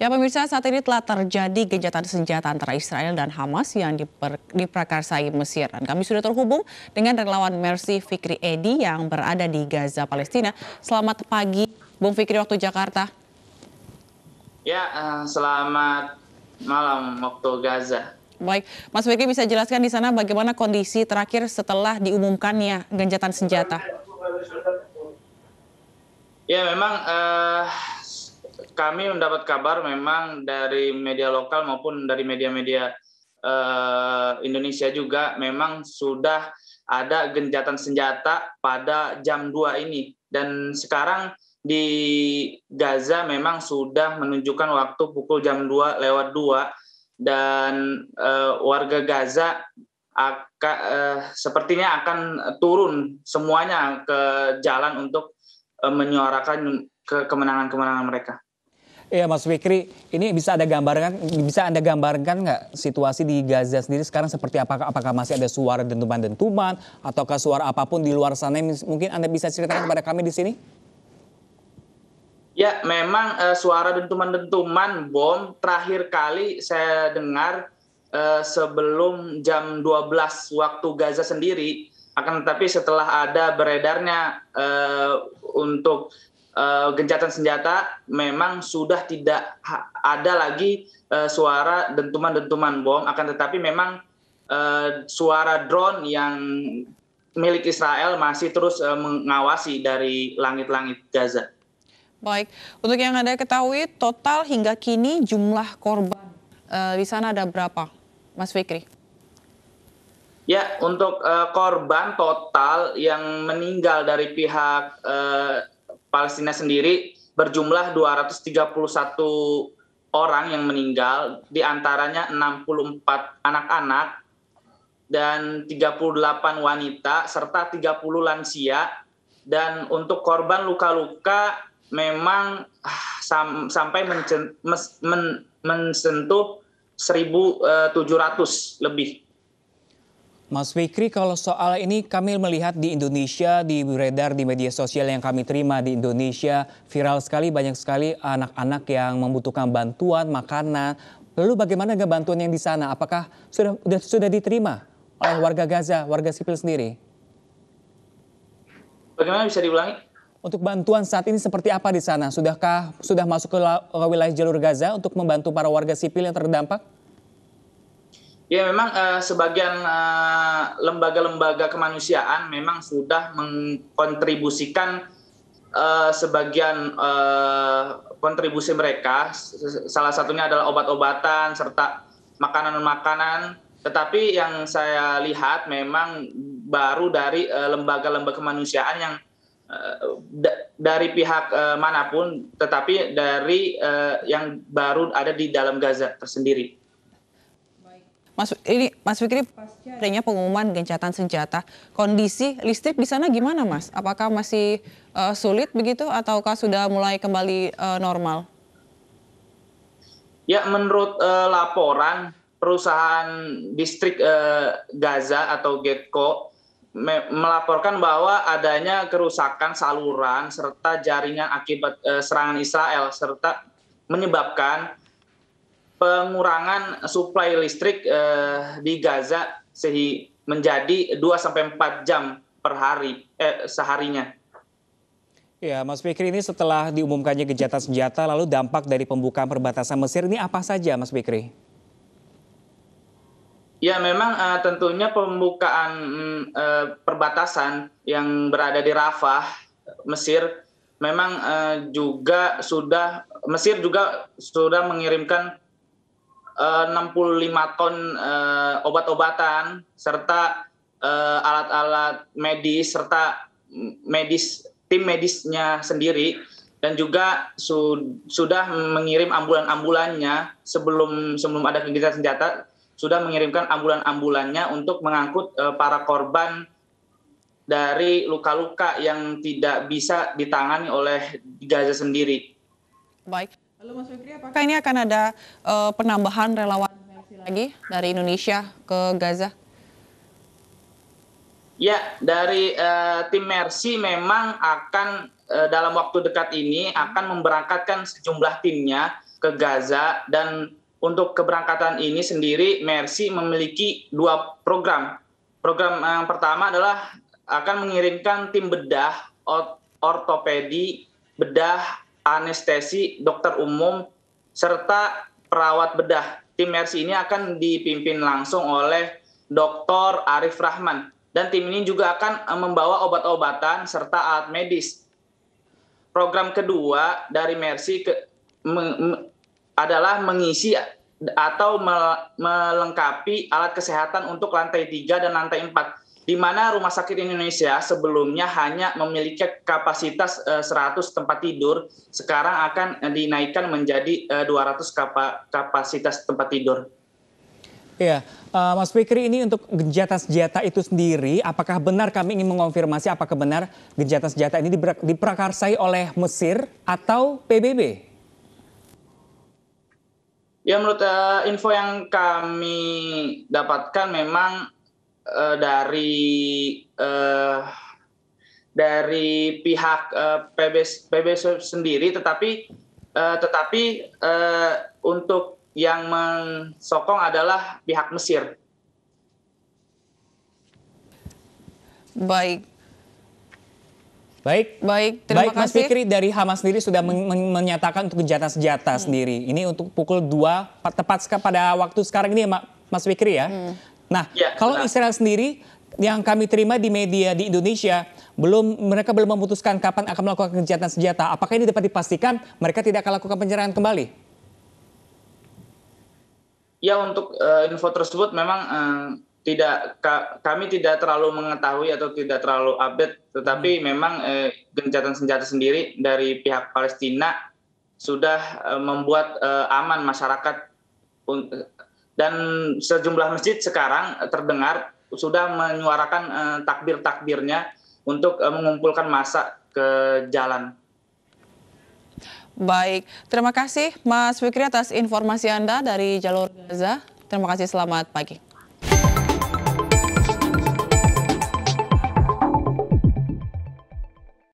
Ya pemirsa saat ini telah terjadi gencatan senjata antara Israel dan Hamas yang diper, diprakarsai Mesir. Dan kami sudah terhubung dengan relawan Mercy Fikri Edi yang berada di Gaza, Palestina. Selamat pagi, Bung Fikri waktu Jakarta. Ya, eh, selamat malam waktu Gaza. Baik, Mas Fikri bisa jelaskan di sana bagaimana kondisi terakhir setelah diumumkannya gencatan senjata? Ya, memang uh, kami mendapat kabar memang dari media lokal maupun dari media-media uh, Indonesia juga memang sudah ada genjatan senjata pada jam 2 ini dan sekarang di Gaza memang sudah menunjukkan waktu pukul jam 2 lewat 2 dan uh, warga Gaza Aka, uh, sepertinya akan turun semuanya ke jalan untuk uh, menyuarakan kemenangan-kemenangan mereka. Iya Mas Fikri, ini bisa ada gambarkan bisa Anda gambarkan nggak situasi di Gaza sendiri sekarang seperti apakah apakah masih ada suara dentuman-dentuman ataukah suara apapun di luar sana mungkin Anda bisa ceritakan kepada kami di sini? Ya, memang uh, suara dentuman-dentuman bom terakhir kali saya dengar uh, sebelum jam 12 waktu Gaza sendiri akan tetapi setelah ada beredarnya uh, untuk uh, gencatan senjata memang sudah tidak ada lagi uh, suara dentuman-dentuman bom akan tetapi memang uh, suara drone yang milik Israel masih terus uh, mengawasi dari langit-langit Gaza. Baik, untuk yang Anda ketahui total hingga kini jumlah korban uh, di sana ada berapa? Mas Fikri. Ya, untuk uh, korban total yang meninggal dari pihak uh, Palestina sendiri berjumlah 231 orang yang meninggal, diantaranya 64 anak-anak dan 38 wanita serta 30 lansia dan untuk korban luka-luka memang ah, sam sampai mencentuh 1.700 eh, lebih Mas Fikri, kalau soal ini kami melihat di Indonesia, di beredar di media sosial yang kami terima di Indonesia, viral sekali banyak sekali anak-anak yang membutuhkan bantuan, makanan. Lalu bagaimana dengan bantuan yang di sana? Apakah sudah, sudah, sudah diterima oleh warga Gaza, warga sipil sendiri? Bagaimana bisa diulangi? Untuk bantuan saat ini seperti apa di sana? Sudahkah sudah masuk ke, ke wilayah jalur Gaza untuk membantu para warga sipil yang terdampak? Ya memang uh, sebagian lembaga eh, lembaga-lembaga kemanusiaan memang sudah mengkontribusikan uh, sebagian uh, kontribusi mereka. Salah satunya adalah obat-obatan serta makanan-makanan. Tetapi yang saya lihat memang baru dari lembaga lembaga-lembaga kemanusiaan yang uh, dari pihak uh, manapun, tetapi dari uh, yang baru ada di dalam Gaza tersendiri. Mas ini Mas Fikri pasca adanya pengumuman gencatan senjata, kondisi listrik di sana gimana Mas? Apakah masih uh, sulit begitu ataukah sudah mulai kembali uh, normal? Ya menurut uh, laporan perusahaan distrik uh, Gaza atau Getco melaporkan bahwa adanya kerusakan saluran serta jaringan akibat serangan Israel serta menyebabkan pengurangan suplai listrik eh, di Gaza sehi menjadi 2 sampai 4 jam per hari eh, seharinya. Ya, Mas Fikri ini setelah diumumkannya gejatan senjata lalu dampak dari pembukaan perbatasan Mesir ini apa saja Mas Fikri? Ya memang uh, tentunya pembukaan uh, perbatasan yang berada di Rafah, Mesir, memang uh, juga sudah Mesir juga sudah mengirimkan 65 eh, ton eh, obat-obatan serta eh, alat-alat medis serta medis tim medisnya sendiri dan juga su sudah mengirim ambulan-ambulannya sebelum sebelum ada kegiatan senjata sudah mengirimkan ambulan-ambulannya untuk mengangkut uh, para korban dari luka-luka yang tidak bisa ditangani oleh Gaza sendiri. Baik. Lalu Mas Fikri, apakah ini akan ada uh, penambahan relawan lagi dari Indonesia ke Gaza? Ya, dari uh, tim Mercy memang akan uh, dalam waktu dekat ini akan memberangkatkan sejumlah timnya ke Gaza dan untuk keberangkatan ini sendiri Mercy memiliki dua program. Program yang pertama adalah akan mengirimkan tim bedah ortopedi bedah anestesi, dokter umum, serta perawat bedah. Tim Mercy ini akan dipimpin langsung oleh Dr. Arif Rahman. Dan tim ini juga akan eh, membawa obat-obatan serta alat medis. Program kedua dari Mercy ke, me, me, adalah mengisi atau melengkapi alat kesehatan untuk lantai 3 dan lantai 4 di mana rumah sakit Indonesia sebelumnya hanya memiliki kapasitas 100 eh, tempat tidur, sekarang akan eh, dinaikkan menjadi 200 eh, kapasitas tempat tidur. Iya, uh, Mas Fikri ini untuk senjata senjata itu sendiri, apakah benar kami ingin mengonfirmasi apakah benar senjata senjata ini diprakarsai oleh Mesir atau PBB? Ya menurut uh, info yang kami dapatkan memang uh, dari uh, dari pihak uh, eh, PB PB sendiri tetapi uh, tetapi uh, untuk yang mensokong adalah pihak Mesir. Baik. Baik. Baik, terima Baik, kasih. Mas Fikri dari Hamas sendiri sudah men men menyatakan untuk gencatan senjata hmm. sendiri. Ini untuk pukul 2 tepat pada waktu sekarang ini ya, Mas Fikri ya. Hmm. Nah, ya, kalau benar. Israel sendiri yang kami terima di media di Indonesia belum mereka belum memutuskan kapan akan melakukan kejahatan senjata. Apakah ini dapat dipastikan mereka tidak akan lakukan penyerangan kembali? Ya untuk uh, info tersebut memang uh, tidak ka, kami tidak terlalu mengetahui atau tidak terlalu update, tetapi hmm. memang uh, gencatan senjata sendiri dari pihak Palestina sudah uh, membuat uh, aman masyarakat dan sejumlah masjid sekarang eh, terdengar sudah menyuarakan eh, takbir-takbirnya untuk eh, mengumpulkan massa ke jalan. Baik, terima kasih Mas Fikri atas informasi Anda dari Jalur Gaza. Terima kasih, selamat pagi.